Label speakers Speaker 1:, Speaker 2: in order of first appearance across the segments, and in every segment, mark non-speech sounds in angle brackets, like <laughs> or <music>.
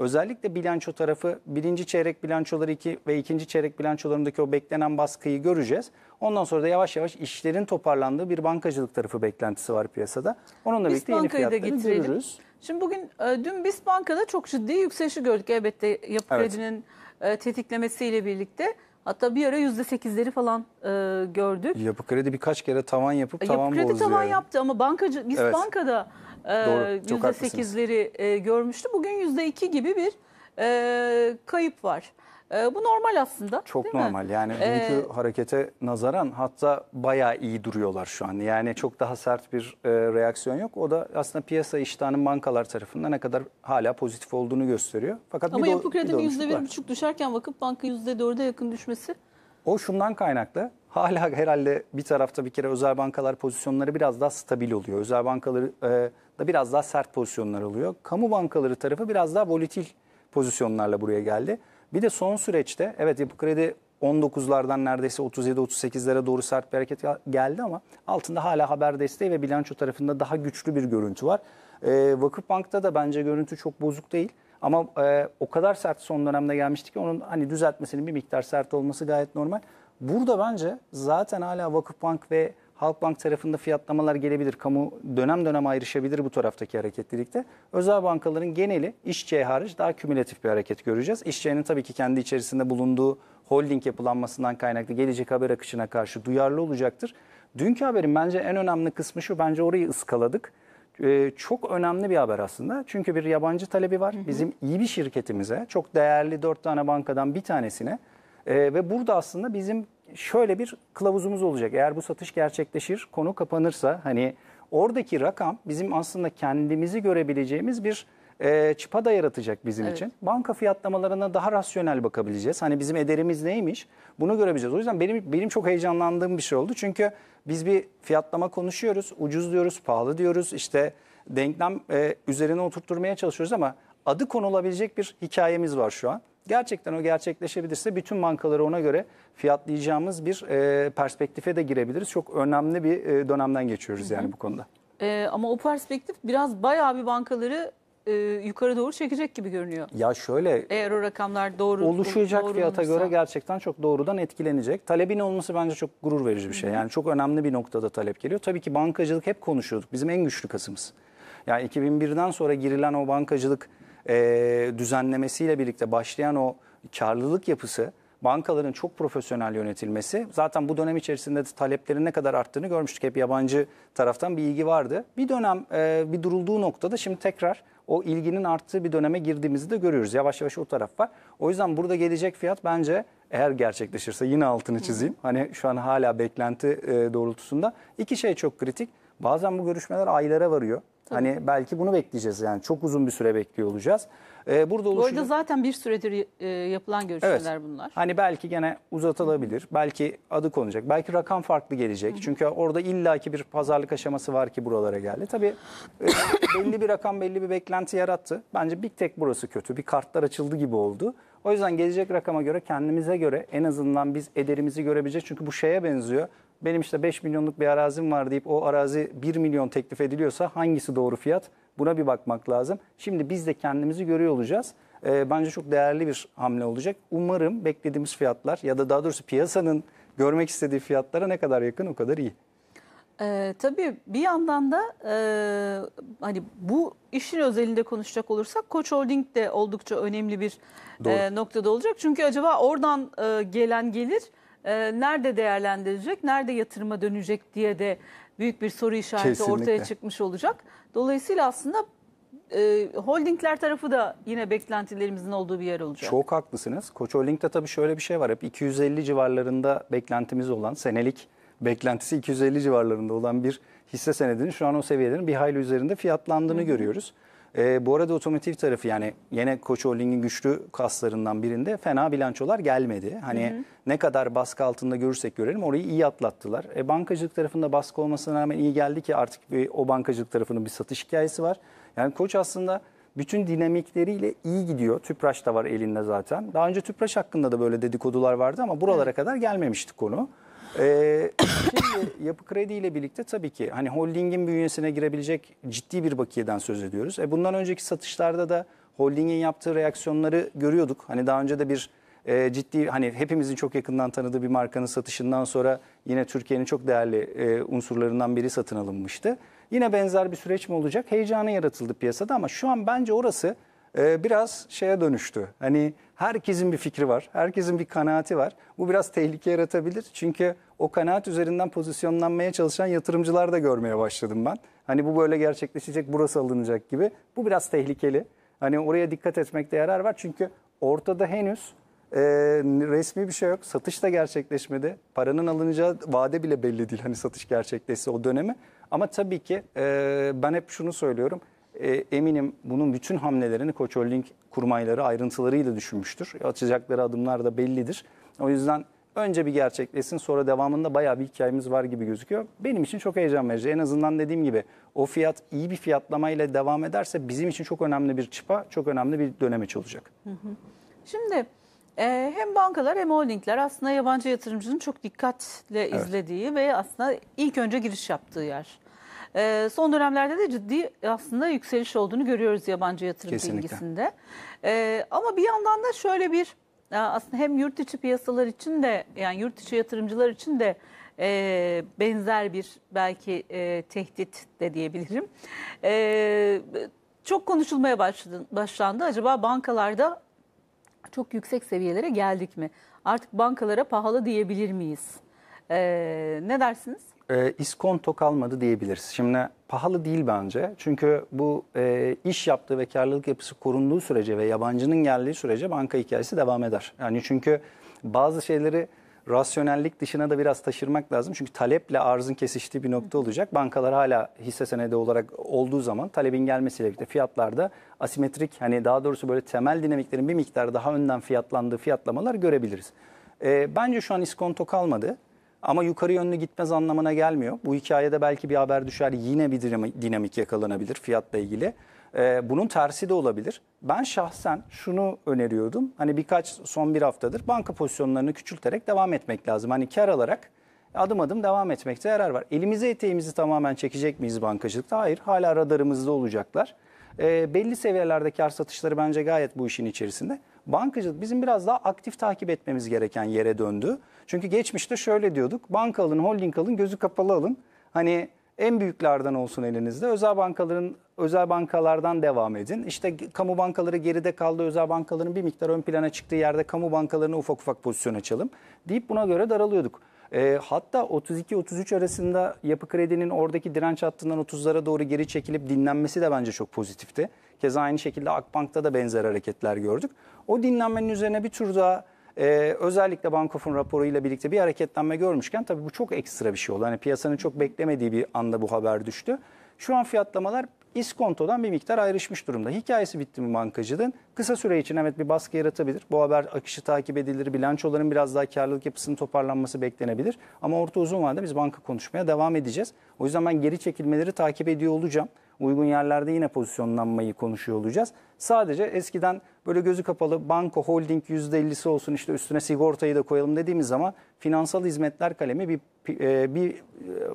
Speaker 1: Özellikle bilanço tarafı birinci çeyrek bilançoları iki ve ikinci çeyrek bilançolarındaki o beklenen baskıyı göreceğiz. Ondan sonra da yavaş yavaş işlerin toparlandığı bir bankacılık tarafı beklentisi var piyasada. Onunla Biz birlikte yeni fiyatları getirelim. görürüz.
Speaker 2: Şimdi bugün e, dün Biz Banka'da çok ciddi yükselişi gördük elbette yapı kredinin evet. tetiklemesiyle birlikte. Hatta bir ara yüzde sekizleri falan e, gördük.
Speaker 1: Yapı kredi birkaç kere tavan yapıp e, tavan bozdu. Yapı kredi tavan yani.
Speaker 2: yaptı ama bankacı, biz evet. bankada ee, Doğru, çok %8'leri e, görmüştü. Bugün %2 gibi bir e, kayıp var. E, bu normal aslında. Çok
Speaker 1: normal. Mi? Yani dünkü e, ee, harekete nazaran hatta bayağı iyi duruyorlar şu an. Yani çok daha sert bir e, reaksiyon yok. O da aslında piyasa iştahının bankalar tarafından ne kadar hala pozitif olduğunu gösteriyor. Fakat Ama bir yapı kredinin %1,5
Speaker 2: düşerken Vakıf Banka %4'e yakın düşmesi.
Speaker 1: O şundan kaynaklı. Hala herhalde bir tarafta bir kere özel bankalar pozisyonları biraz daha stabil oluyor. Özel bankaları e, da biraz daha sert pozisyonlar alıyor. Kamu bankaları tarafı biraz daha volatil pozisyonlarla buraya geldi. Bir de son süreçte evet yapı kredi 19'lardan neredeyse 37-38'lere doğru sert bir hareket geldi ama altında hala haber desteği ve bilanço tarafında daha güçlü bir görüntü var. E, ee, Vakıfbank'ta da bence görüntü çok bozuk değil. Ama e, o kadar sert son dönemde gelmişti ki onun hani düzeltmesinin bir miktar sert olması gayet normal. Burada bence zaten hala Vakıfbank ve Halkbank tarafında fiyatlamalar gelebilir. Kamu dönem dönem ayrışabilir bu taraftaki hareketlilikte. Özel bankaların geneli işçiye hariç daha kümülatif bir hareket göreceğiz. İşçinin tabii ki kendi içerisinde bulunduğu holding yapılanmasından kaynaklı gelecek haber akışına karşı duyarlı olacaktır. Dünkü haberin bence en önemli kısmı şu. Bence orayı ıskaladık. Ee, çok önemli bir haber aslında. Çünkü bir yabancı talebi var. Bizim iyi bir şirketimize, çok değerli dört tane bankadan bir tanesine ee, ve burada aslında bizim şöyle bir kılavuzumuz olacak. Eğer bu satış gerçekleşir, konu kapanırsa hani oradaki rakam bizim aslında kendimizi görebileceğimiz bir e, çıpa da yaratacak bizim evet. için. Banka fiyatlamalarına daha rasyonel bakabileceğiz. Hani bizim ederimiz neymiş bunu görebileceğiz. O yüzden benim benim çok heyecanlandığım bir şey oldu. Çünkü biz bir fiyatlama konuşuyoruz, ucuz diyoruz, pahalı diyoruz, işte denklem e, üzerine oturtturmaya çalışıyoruz ama adı konulabilecek bir hikayemiz var şu an. Gerçekten o gerçekleşebilirse bütün bankaları ona göre fiyatlayacağımız bir e, perspektife de girebiliriz. Çok önemli bir e, dönemden geçiyoruz yani bu konuda.
Speaker 2: E, ama o perspektif biraz bayağı bir bankaları e, yukarı doğru çekecek gibi görünüyor.
Speaker 1: Ya şöyle
Speaker 2: Eğer o rakamlar doğru oluşacak doğru fiyata olursa. göre
Speaker 1: gerçekten çok doğrudan etkilenecek. Talebin olması bence çok gurur verici bir şey. Yani çok önemli bir noktada talep geliyor. Tabii ki bankacılık hep konuşuyorduk. Bizim en güçlü kasımız. Yani 2001'den sonra girilen o bankacılık e, düzenlemesiyle birlikte başlayan o karlılık yapısı bankaların çok profesyonel yönetilmesi zaten bu dönem içerisinde de taleplerin ne kadar arttığını görmüştük. Hep yabancı taraftan bir ilgi vardı. Bir dönem e, bir durulduğu noktada şimdi tekrar o ilginin arttığı bir döneme girdiğimizi de görüyoruz. Yavaş yavaş o taraf var. O yüzden burada gelecek fiyat bence eğer gerçekleşirse yine altını çizeyim. Hani şu an hala beklenti e, doğrultusunda. iki şey çok kritik. Bazen bu görüşmeler aylara varıyor. Tabii. Hani belki bunu bekleyeceğiz yani çok uzun bir süre bekliyor olacağız. Ee, burada oluşacak... Bu arada
Speaker 2: zaten bir süredir e, yapılan görüşmeler evet. bunlar.
Speaker 1: Hani belki gene uzatılabilir. Belki adı konacak. Belki rakam farklı gelecek. Hı. Çünkü orada illaki bir pazarlık aşaması var ki buralara geldi. Tabii e, <coughs> belli bir rakam belli bir beklenti yarattı. Bence bir tek burası kötü. Bir kartlar açıldı gibi oldu. O yüzden gelecek rakama göre kendimize göre en azından biz ederimizi görebileceğiz. Çünkü bu şeye benziyor benim işte 5 milyonluk bir arazim var deyip o arazi 1 milyon teklif ediliyorsa hangisi doğru fiyat? Buna bir bakmak lazım. Şimdi biz de kendimizi görüyor olacağız. E, bence çok değerli bir hamle olacak. Umarım beklediğimiz fiyatlar ya da daha doğrusu piyasanın görmek istediği fiyatlara ne kadar yakın o kadar iyi.
Speaker 2: Ee, tabii bir yandan da e, hani bu işin özelinde konuşacak olursak Koç Holding de oldukça önemli bir e, noktada olacak. Çünkü acaba oradan e, gelen gelir e, nerede değerlendirilecek, nerede yatırıma dönecek diye de büyük bir soru işareti Kesinlikle. ortaya çıkmış olacak. Dolayısıyla aslında e, holdingler tarafı da yine beklentilerimizin olduğu bir yer olacak. Çok
Speaker 1: haklısınız. Koç Holding'de tabii şöyle bir şey var. Hep 250 civarlarında beklentimiz olan senelik beklentisi 250 civarlarında olan bir hisse senedinin şu an o seviyelerin bir hayli üzerinde fiyatlandığını Hı. görüyoruz. E, bu arada otomotiv tarafı yani yine Koç Holding'in güçlü kaslarından birinde fena bilançolar gelmedi. Hani hı hı. ne kadar baskı altında görürsek görelim orayı iyi atlattılar. E, bankacılık tarafında baskı olmasına rağmen iyi geldi ki artık bir, o bankacılık tarafının bir satış hikayesi var. Yani Koç aslında bütün dinamikleriyle iyi gidiyor. Tüpraş da var elinde zaten. Daha önce Tüpraş hakkında da böyle dedikodular vardı ama buralara evet. kadar gelmemişti konu. Ee, şimdi <coughs> yapı kredi ile birlikte tabii ki hani holdingin bünyesine girebilecek ciddi bir bakiyeden söz ediyoruz. E bundan önceki satışlarda da holdingin yaptığı reaksiyonları görüyorduk. Hani daha önce de bir e, ciddi hani hepimizin çok yakından tanıdığı bir markanın satışından sonra yine Türkiye'nin çok değerli e, unsurlarından biri satın alınmıştı. Yine benzer bir süreç mi olacak? Heyecanı yaratıldı piyasada ama şu an bence orası e, biraz şeye dönüştü. Hani Herkesin bir fikri var, herkesin bir kanaati var. Bu biraz tehlike yaratabilir. Çünkü o kanaat üzerinden pozisyonlanmaya çalışan yatırımcılar da görmeye başladım ben. Hani bu böyle gerçekleşecek, burası alınacak gibi. Bu biraz tehlikeli. Hani oraya dikkat etmekte yarar var. Çünkü ortada henüz e, resmi bir şey yok. Satış da gerçekleşmedi. Paranın alınacağı vade bile belli değil. Hani satış gerçekleşse o dönemi. Ama tabii ki e, ben hep şunu söylüyorum e, eminim bunun bütün hamlelerini Koç Holding kurmayları ayrıntılarıyla düşünmüştür. Atacakları adımlar da bellidir. O yüzden önce bir gerçekleşsin sonra devamında bayağı bir hikayemiz var gibi gözüküyor. Benim için çok heyecan verici. En azından dediğim gibi o fiyat iyi bir fiyatlamayla devam ederse bizim için çok önemli bir çıpa, çok önemli bir dönemeç olacak.
Speaker 2: Şimdi e, hem bankalar hem holdingler aslında yabancı yatırımcının çok dikkatle evet. izlediği ve aslında ilk önce giriş yaptığı yer. E, son dönemlerde de ciddi aslında yükseliş olduğunu görüyoruz yabancı yatırım Kesinlikle. bilgisinde. E, ama bir yandan da şöyle bir e, aslında hem yurt içi piyasalar için de yani yurt içi yatırımcılar için de e, benzer bir belki e, tehdit de diyebilirim. E, çok konuşulmaya başladı, başlandı. Acaba bankalarda çok yüksek seviyelere geldik mi? Artık bankalara pahalı diyebilir miyiz? E, ne dersiniz?
Speaker 1: e, iskonto kalmadı diyebiliriz. Şimdi pahalı değil bence. Çünkü bu e, iş yaptığı ve karlılık yapısı korunduğu sürece ve yabancının geldiği sürece banka hikayesi devam eder. Yani çünkü bazı şeyleri rasyonellik dışına da biraz taşırmak lazım. Çünkü taleple arzın kesiştiği bir nokta olacak. Bankalar hala hisse senedi olarak olduğu zaman talebin gelmesiyle birlikte fiyatlarda asimetrik hani daha doğrusu böyle temel dinamiklerin bir miktar daha önden fiyatlandığı fiyatlamalar görebiliriz. E, bence şu an iskonto kalmadı. Ama yukarı yönlü gitmez anlamına gelmiyor. Bu hikayede belki bir haber düşer yine bir dinamik yakalanabilir fiyatla ilgili. Ee, bunun tersi de olabilir. Ben şahsen şunu öneriyordum. Hani birkaç son bir haftadır banka pozisyonlarını küçülterek devam etmek lazım. Hani kar alarak adım adım devam etmekte yarar var. Elimize eteğimizi tamamen çekecek miyiz bankacılıkta? Hayır hala radarımızda olacaklar. E, belli seviyelerde kar satışları bence gayet bu işin içerisinde bankacılık bizim biraz daha aktif takip etmemiz gereken yere döndü. Çünkü geçmişte şöyle diyorduk. Banka alın, holding alın, gözü kapalı alın. Hani en büyüklerden olsun elinizde. Özel bankaların özel bankalardan devam edin. İşte kamu bankaları geride kaldı. Özel bankaların bir miktar ön plana çıktığı yerde kamu bankalarını ufak ufak pozisyon açalım deyip buna göre daralıyorduk. E, hatta 32-33 arasında yapı kredinin oradaki direnç hattından 30'lara doğru geri çekilip dinlenmesi de bence çok pozitifti. Keza aynı şekilde Akbank'ta da benzer hareketler gördük. O dinlenmenin üzerine bir tur daha ee, özellikle Bankof'un raporuyla birlikte bir hareketlenme görmüşken tabii bu çok ekstra bir şey oldu. Hani piyasanın çok beklemediği bir anda bu haber düştü. Şu an fiyatlamalar iskontodan bir miktar ayrışmış durumda. Hikayesi bitti mi bankacının? Kısa süre için evet bir baskı yaratabilir. Bu haber akışı takip edilir. Bilançoların biraz daha karlılık yapısının toparlanması beklenebilir. Ama orta uzun vadede biz banka konuşmaya devam edeceğiz. O yüzden ben geri çekilmeleri takip ediyor olacağım. Uygun yerlerde yine pozisyonlanmayı konuşuyor olacağız. Sadece eskiden böyle gözü kapalı banka holding %50'si olsun işte üstüne sigortayı da koyalım dediğimiz zaman finansal hizmetler kalemi bir, e, bir e,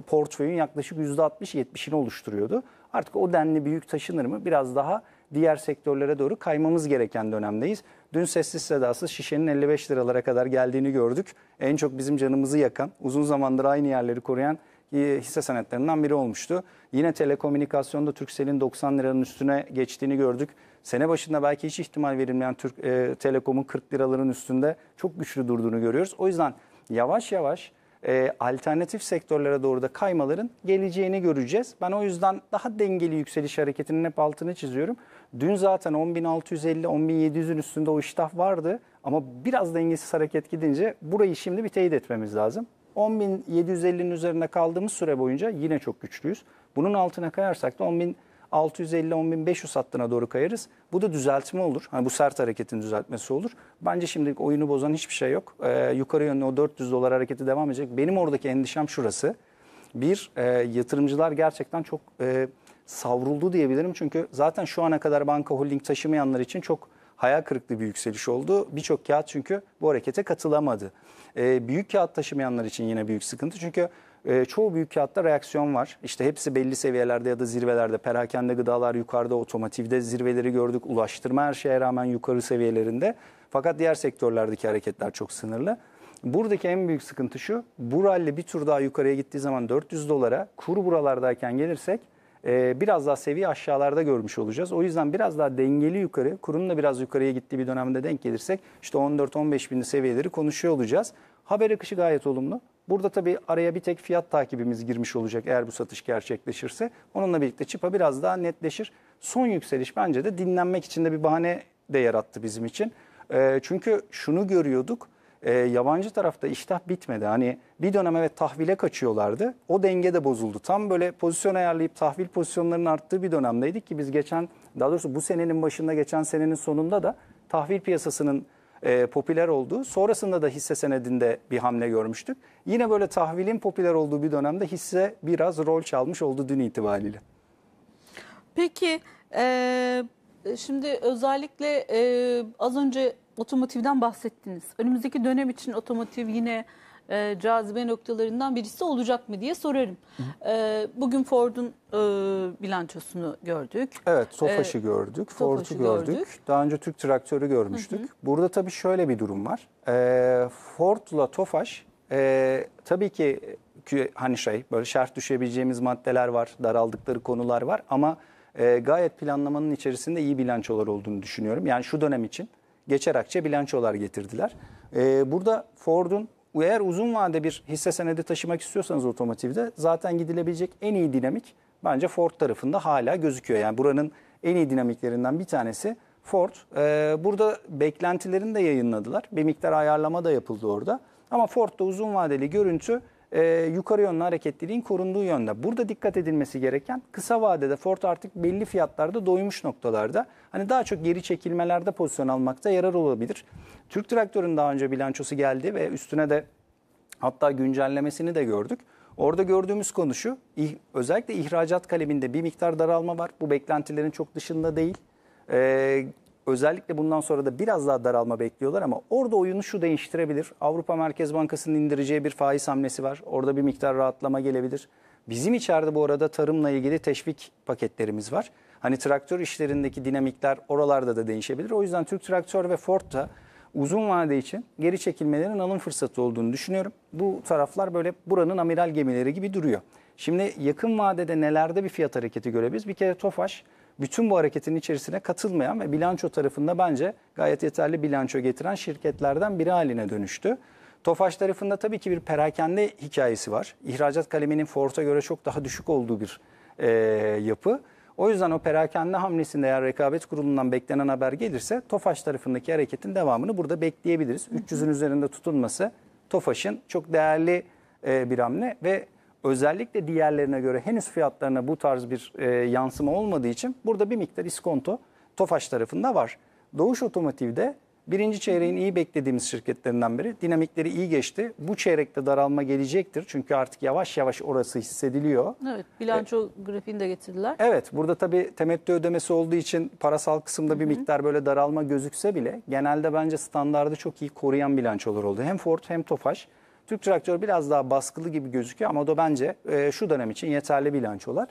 Speaker 1: portföyün yaklaşık %60-70'ini oluşturuyordu. Artık o denli büyük taşınır mı? Biraz daha diğer sektörlere doğru kaymamız gereken dönemdeyiz. Dün sessiz sedasız şişenin 55 liralara kadar geldiğini gördük. En çok bizim canımızı yakan, uzun zamandır aynı yerleri koruyan e, hisse senetlerinden biri olmuştu. Yine telekomünikasyonda Türkcell'in 90 liranın üstüne geçtiğini gördük. Sene başında belki hiç ihtimal verilmeyen Türk e, Telekom'un 40 liraların üstünde çok güçlü durduğunu görüyoruz. O yüzden yavaş yavaş e, alternatif sektörlere doğru da kaymaların geleceğini göreceğiz. Ben o yüzden daha dengeli yükseliş hareketinin hep altını çiziyorum. Dün zaten 10.650-10.700'ün üstünde o iştah vardı ama biraz dengesiz hareket gidince burayı şimdi bir teyit etmemiz lazım. 10.750'nin üzerinde kaldığımız süre boyunca yine çok güçlüyüz. Bunun altına kayarsak da 10.000 650-10500 hattına doğru kayarız. Bu da düzeltme olur. Hani bu sert hareketin düzeltmesi olur. Bence şimdilik oyunu bozan hiçbir şey yok. Ee, yukarı yönlü o 400 dolar hareketi devam edecek. Benim oradaki endişem şurası. Bir, e, yatırımcılar gerçekten çok e, savruldu diyebilirim. Çünkü zaten şu ana kadar banka holding taşımayanlar için çok hayal kırıklığı bir yükseliş oldu. Birçok kağıt çünkü bu harekete katılamadı. E, büyük kağıt taşımayanlar için yine büyük sıkıntı. Çünkü e, çoğu büyük kağıtta reaksiyon var. İşte hepsi belli seviyelerde ya da zirvelerde. Perakende gıdalar yukarıda, otomotivde zirveleri gördük. Ulaştırma her şeye rağmen yukarı seviyelerinde. Fakat diğer sektörlerdeki hareketler çok sınırlı. Buradaki en büyük sıkıntı şu. Bu rally bir tur daha yukarıya gittiği zaman 400 dolara kur buralardayken gelirsek e, biraz daha seviye aşağılarda görmüş olacağız. O yüzden biraz daha dengeli yukarı, kurun da biraz yukarıya gittiği bir dönemde denk gelirsek işte 14-15 binli seviyeleri konuşuyor olacağız. Haber akışı gayet olumlu. Burada tabii araya bir tek fiyat takibimiz girmiş olacak eğer bu satış gerçekleşirse. Onunla birlikte çipa biraz daha netleşir. Son yükseliş bence de dinlenmek için de bir bahane de yarattı bizim için. E, çünkü şunu görüyorduk. E, yabancı tarafta iştah bitmedi. Hani bir dönem evet tahvile kaçıyorlardı. O denge de bozuldu. Tam böyle pozisyon ayarlayıp tahvil pozisyonlarının arttığı bir dönemdeydik ki biz geçen daha doğrusu bu senenin başında geçen senenin sonunda da tahvil piyasasının e, popüler oldu. Sonrasında da hisse senedinde bir hamle görmüştük. Yine böyle tahvilin popüler olduğu bir dönemde hisse biraz rol çalmış oldu dün itibariyle.
Speaker 2: Peki e, şimdi özellikle e, az önce otomotivden bahsettiniz. Önümüzdeki dönem için otomotiv yine e, cazibe noktalarından birisi olacak mı diye sorarım. E, bugün Ford'un e, bilançosunu gördük. Evet, Sofaş'ı e, gördük, Ford'u gördük. gördük.
Speaker 1: Daha önce Türk traktörü görmüştük. Hı hı. Burada tabii şöyle bir durum var. E, Ford'la Tofaş e, tabii ki hani şey böyle şart düşebileceğimiz maddeler var, daraldıkları konular var ama e, gayet planlamanın içerisinde iyi bilançolar olduğunu düşünüyorum. Yani şu dönem için geçer akçe bilançolar getirdiler. E, burada Ford'un eğer uzun vade bir hisse senedi taşımak istiyorsanız otomotivde zaten gidilebilecek en iyi dinamik bence Ford tarafında hala gözüküyor. Yani buranın en iyi dinamiklerinden bir tanesi Ford. Ee, burada beklentilerini de yayınladılar. Bir miktar ayarlama da yapıldı orada. Ama Ford'da uzun vadeli görüntü e, yukarı yönlü hareketliliğin korunduğu yönde. Burada dikkat edilmesi gereken kısa vadede Ford artık belli fiyatlarda doymuş noktalarda. Hani daha çok geri çekilmelerde pozisyon almakta yarar olabilir. Türk Traktör'ün daha önce bilançosu geldi ve üstüne de hatta güncellemesini de gördük. Orada gördüğümüz konu şu, özellikle ihracat kaleminde bir miktar daralma var. Bu beklentilerin çok dışında değil. Ee, Özellikle bundan sonra da biraz daha daralma bekliyorlar ama orada oyunu şu değiştirebilir. Avrupa Merkez Bankası'nın indireceği bir faiz hamlesi var. Orada bir miktar rahatlama gelebilir. Bizim içeride bu arada tarımla ilgili teşvik paketlerimiz var. Hani traktör işlerindeki dinamikler oralarda da değişebilir. O yüzden Türk Traktör ve Ford da uzun vade için geri çekilmelerin alım fırsatı olduğunu düşünüyorum. Bu taraflar böyle buranın amiral gemileri gibi duruyor. Şimdi yakın vadede nelerde bir fiyat hareketi görebiliriz? Bir kere Tofaş bütün bu hareketin içerisine katılmayan ve bilanço tarafında bence gayet yeterli bilanço getiren şirketlerden biri haline dönüştü. Tofaş tarafında tabii ki bir perakende hikayesi var. İhracat kaleminin Ford'a göre çok daha düşük olduğu bir e, yapı. O yüzden o perakende hamlesinde eğer rekabet kurulundan beklenen haber gelirse Tofaş tarafındaki hareketin devamını burada bekleyebiliriz. 300'ün üzerinde tutulması Tofaş'ın çok değerli e, bir hamle ve özellikle diğerlerine göre henüz fiyatlarına bu tarz bir e, yansıma olmadığı için burada bir miktar iskonto TOFAŞ tarafında var. Doğuş Otomotiv'de birinci çeyreğin iyi beklediğimiz şirketlerinden biri. Dinamikleri iyi geçti. Bu çeyrekte daralma gelecektir. Çünkü artık yavaş yavaş orası hissediliyor.
Speaker 2: Evet bilanço e, grafiğini de getirdiler.
Speaker 1: Evet burada tabii temettü ödemesi olduğu için parasal kısımda bir Hı -hı. miktar böyle daralma gözükse bile genelde bence standardı çok iyi koruyan bilançolar oldu. Hem Ford hem TOFAŞ. Türk traktörü biraz daha baskılı gibi gözüküyor ama o da bence e, şu dönem için yeterli bilançolar.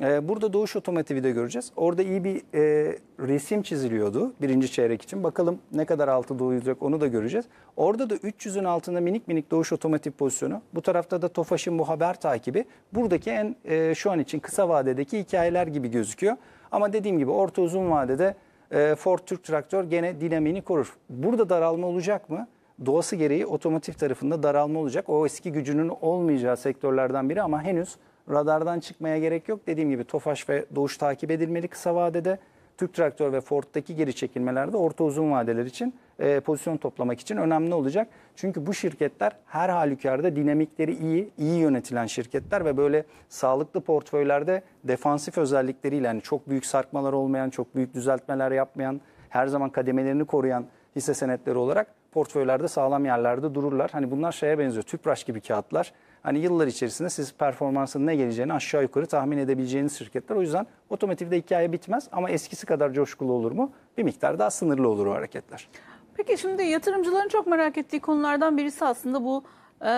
Speaker 1: E, burada Doğuş Otomotiv'i de göreceğiz. Orada iyi bir e, resim çiziliyordu birinci çeyrek için. Bakalım ne kadar altı doğacak onu da göreceğiz. Orada da 300'ün altında minik minik Doğuş Otomotiv pozisyonu. Bu tarafta da Tofaş'ın bu haber takibi. Buradaki en e, şu an için kısa vadedeki hikayeler gibi gözüküyor. Ama dediğim gibi orta uzun vadede e, Ford Türk Traktör gene dinamiğini korur. Burada daralma olacak mı? doğası gereği otomotiv tarafında daralma olacak. O eski gücünün olmayacağı sektörlerden biri ama henüz radardan çıkmaya gerek yok. Dediğim gibi Tofaş ve Doğuş takip edilmeli kısa vadede. Türk Traktör ve Ford'daki geri çekilmelerde orta uzun vadeler için e, pozisyon toplamak için önemli olacak. Çünkü bu şirketler her halükarda dinamikleri iyi, iyi yönetilen şirketler ve böyle sağlıklı portföylerde defansif özellikleriyle yani çok büyük sarkmalar olmayan, çok büyük düzeltmeler yapmayan, her zaman kademelerini koruyan hisse senetleri olarak portföylerde sağlam yerlerde dururlar. Hani bunlar şeye benziyor. Tüpraş gibi kağıtlar. Hani yıllar içerisinde siz performansın ne geleceğini aşağı yukarı tahmin edebileceğiniz şirketler. O yüzden otomotivde hikaye bitmez ama eskisi kadar coşkulu olur mu? Bir miktar daha sınırlı olur o
Speaker 2: hareketler. Peki şimdi yatırımcıların çok merak ettiği konulardan birisi aslında bu e,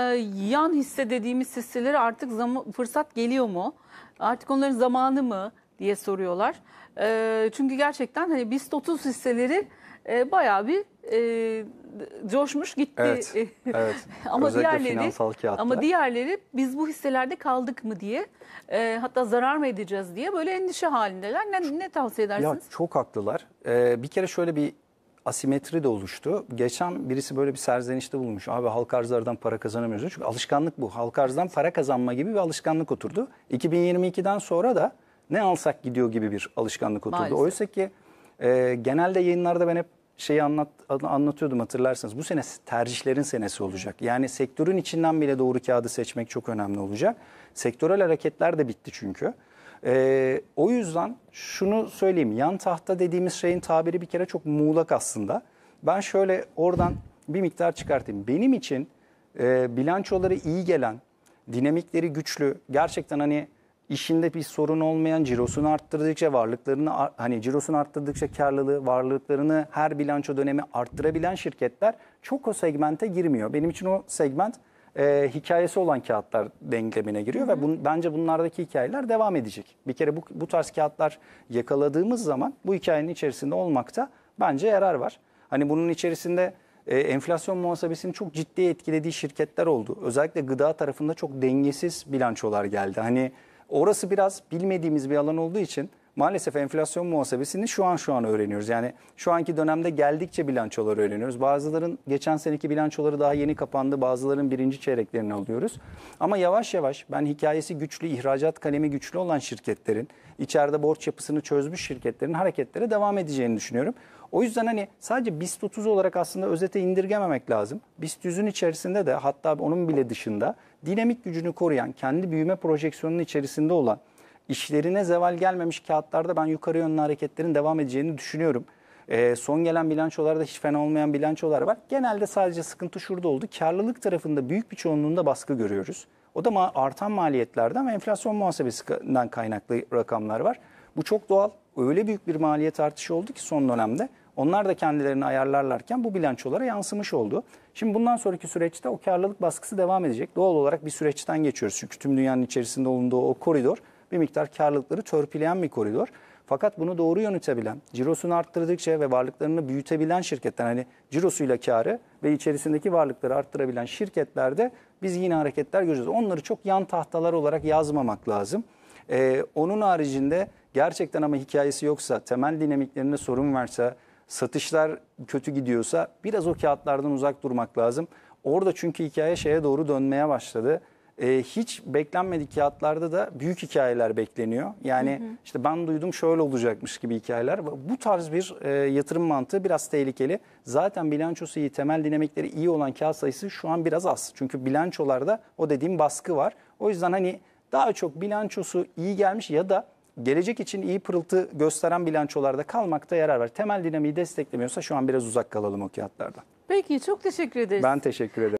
Speaker 2: yan hisse dediğimiz hisseleri artık zam- fırsat geliyor mu? Artık onların zamanı mı diye soruyorlar. E, çünkü gerçekten hani BIST 30 hisseleri e, bayağı bir e, coşmuş gitti. Evet. E, evet. <laughs> ama Özellikle diğerleri ama diğerleri biz bu hisselerde kaldık mı diye e, hatta zarar mı edeceğiz diye böyle endişe halindeler. Ne, ne tavsiye edersiniz? Ya
Speaker 1: çok haklılar. Ee, bir kere şöyle bir asimetri de oluştu. Geçen birisi böyle bir serzenişte bulmuş. Abi halka arzlardan para kazanamıyoruz. Çünkü alışkanlık bu. Halka arzdan para kazanma gibi bir alışkanlık oturdu. 2022'den sonra da ne alsak gidiyor gibi bir alışkanlık oturdu. Maalesef. Oysa ki e, genelde yayınlarda ben hep şeyi anlat, anlatıyordum hatırlarsanız. Bu sene tercihlerin senesi olacak. Yani sektörün içinden bile doğru kağıdı seçmek çok önemli olacak. Sektörel hareketler de bitti çünkü. Ee, o yüzden şunu söyleyeyim. Yan tahta dediğimiz şeyin tabiri bir kere çok muğlak aslında. Ben şöyle oradan bir miktar çıkartayım. Benim için e, bilançoları iyi gelen, dinamikleri güçlü, gerçekten hani işinde bir sorun olmayan cirosunu arttırdıkça varlıklarını hani cirosunu arttırdıkça karlılığı varlıklarını her bilanço dönemi arttırabilen şirketler çok o segmente girmiyor. Benim için o segment e, hikayesi olan kağıtlar denklemine giriyor hı hı. ve bun, bence bunlardaki hikayeler devam edecek. Bir kere bu, bu tarz kağıtlar yakaladığımız zaman bu hikayenin içerisinde olmakta bence yarar var. Hani bunun içerisinde e, enflasyon muhasebesini çok ciddi etkilediği şirketler oldu. Özellikle gıda tarafında çok dengesiz bilançolar geldi. Hani Orası biraz bilmediğimiz bir alan olduğu için maalesef enflasyon muhasebesini şu an şu an öğreniyoruz. Yani şu anki dönemde geldikçe bilançoları öğreniyoruz. Bazıların geçen seneki bilançoları daha yeni kapandı. Bazıların birinci çeyreklerini alıyoruz. Ama yavaş yavaş ben hikayesi güçlü, ihracat kalemi güçlü olan şirketlerin, içeride borç yapısını çözmüş şirketlerin hareketlere devam edeceğini düşünüyorum. O yüzden hani sadece BIST 30 olarak aslında özete indirgememek lazım. BIST 100'ün içerisinde de hatta onun bile dışında dinamik gücünü koruyan, kendi büyüme projeksiyonunun içerisinde olan, işlerine zeval gelmemiş kağıtlarda ben yukarı yönlü hareketlerin devam edeceğini düşünüyorum. E, son gelen bilançolarda hiç fena olmayan bilançolar var. Genelde sadece sıkıntı şurada oldu. Karlılık tarafında büyük bir çoğunluğunda baskı görüyoruz. O da ma artan maliyetlerden ve enflasyon muhasebesinden kaynaklı rakamlar var. Bu çok doğal. Öyle büyük bir maliyet artışı oldu ki son dönemde. Onlar da kendilerini ayarlarlarken bu bilançolara yansımış oldu. Şimdi bundan sonraki süreçte o karlılık baskısı devam edecek. Doğal olarak bir süreçten geçiyoruz. Çünkü tüm dünyanın içerisinde olunduğu o koridor bir miktar karlılıkları törpüleyen bir koridor. Fakat bunu doğru yönetebilen, cirosunu arttırdıkça ve varlıklarını büyütebilen şirketler, hani cirosuyla karı ve içerisindeki varlıkları arttırabilen şirketlerde biz yine hareketler göreceğiz. Onları çok yan tahtalar olarak yazmamak lazım. Ee, onun haricinde gerçekten ama hikayesi yoksa, temel dinamiklerinde sorun varsa, satışlar kötü gidiyorsa biraz o kağıtlardan uzak durmak lazım. Orada çünkü hikaye şeye doğru dönmeye başladı. Ee, hiç beklenmedik kağıtlarda da büyük hikayeler bekleniyor. Yani hı hı. işte ben duydum şöyle olacakmış gibi hikayeler. Bu tarz bir e, yatırım mantığı biraz tehlikeli. Zaten bilançosu iyi, temel dinamikleri iyi olan kağıt sayısı şu an biraz az. Çünkü bilançolarda o dediğim baskı var. O yüzden hani daha çok bilançosu iyi gelmiş ya da gelecek için iyi pırıltı gösteren bilançolarda kalmakta yarar var. Temel dinamiği desteklemiyorsa şu an biraz uzak kalalım o kağıtlardan.
Speaker 2: Peki çok teşekkür ederiz.
Speaker 1: Ben teşekkür ederim.